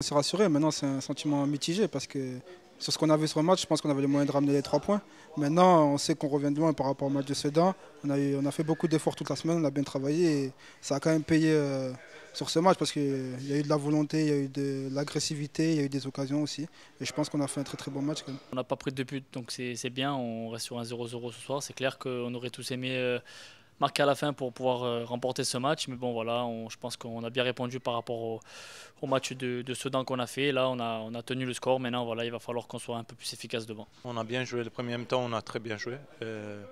On s'est rassuré, maintenant c'est un sentiment mitigé parce que sur ce qu'on a vu sur le match, je pense qu'on avait les moyens de ramener les trois points. Maintenant, on sait qu'on revient de loin par rapport au match de Sedan. On a, fait beaucoup d'efforts toute la semaine, on a bien travaillé et ça a quand même payé euh, sur ce match parce qu'il euh, y a eu de la volonté, il y a eu de l'agressivité, il y a eu des occasions aussi. Et je pense qu'on a fait un très très bon match On n'a pas pris de but, donc c'est bien. On reste sur un 0-0 ce soir. C'est clair qu'on aurait tous aimé. Euh, marqué à la fin pour pouvoir euh, remporter ce match. Mais bon, voilà, je pense qu'on a bien répondu par rapport au, match de, de Sedan qu'on a fait. Là, on a, on a tenu le score. Maintenant, voilà, il va falloir qu'on soit un peu plus efficace devant. On a bien joué le premier temps, on a très bien joué. Euh,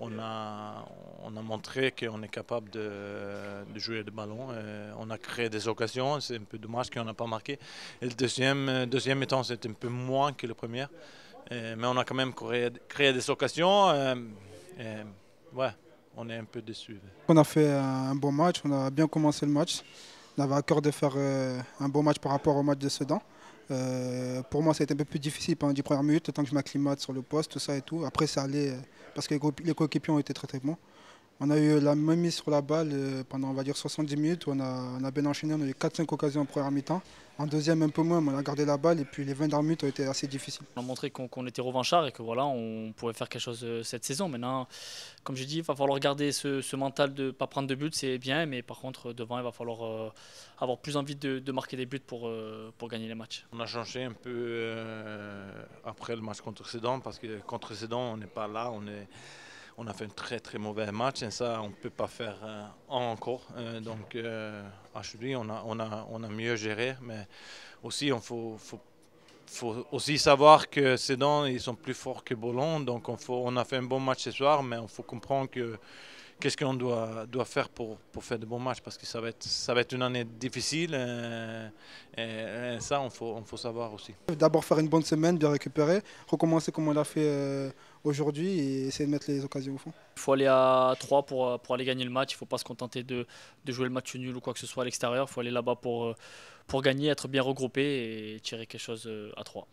on, a, on a montré qu'on est capable de, jouer le ballon. Euh, on a créé des occasions. C'est un peu dommage qu'on n'a pas marqué. Et le deuxième, deuxième temps c'est un peu moins que le premier. mais on a quand même créé, des occasions. ouais on est un peu déçu. On a fait un bon match, on a bien commencé le match. On avait à cœur de faire euh, un bon match par rapport au match de Sedan. Euh, pour moi, ça a été un peu plus difficile pendant les premières minutes, tant que je m'acclimate sur le poste, tout ça et tout. Après, ça allait euh, parce que les coéquipiers ont été très très bons. On a eu la même mise sur la balle euh, pendant on va dire 70 minutes. On a, bien enchaîné, on a eu 4-5 occasions en première mi-temps. En deuxième, un peu moins, mais on a gardé la balle et puis les 20 dernières minutes ont été assez difficiles. On a montré qu'on était revanchard et que voilà, on pouvait faire quelque chose euh, cette saison. Maintenant, comme je dit, il va falloir garder ce, mental de ne pas prendre de buts, c'est bien, mais par contre, devant, il va falloir euh, avoir plus envie de, marquer des buts pour, gagner les matchs. On a changé un peu après le match contre Sedan parce que contre Sedan, on n'est pas là, on est on a fait un très très mauvais match et ça on ne peut pas faire euh, encore. Euh, donc aujourd'hui euh, on a, on, a, on a mieux géré, mais aussi on faut, aussi savoir que Sedan ils sont plus forts que Boulogne, donc on, faut, on a fait un bon match ce soir, mais il faut comprendre que qu'est-ce qu'on doit, doit faire pour, faire de bons matchs parce que ça va être, ça va être une année difficile euh, euh, et, ça, on faut, savoir aussi. D'abord faire une bonne semaine, bien récupérer, recommencer comme on l'a fait euh, aujourd'hui et essayer de mettre les occasions au fond. Il faut aller à 3 pour, pour aller gagner le match, il ne faut pas se contenter de, jouer le match nul ou quoi que ce soit à l'extérieur, il faut aller là-bas pour, pour gagner, être bien regroupé et tirer quelque chose à 3.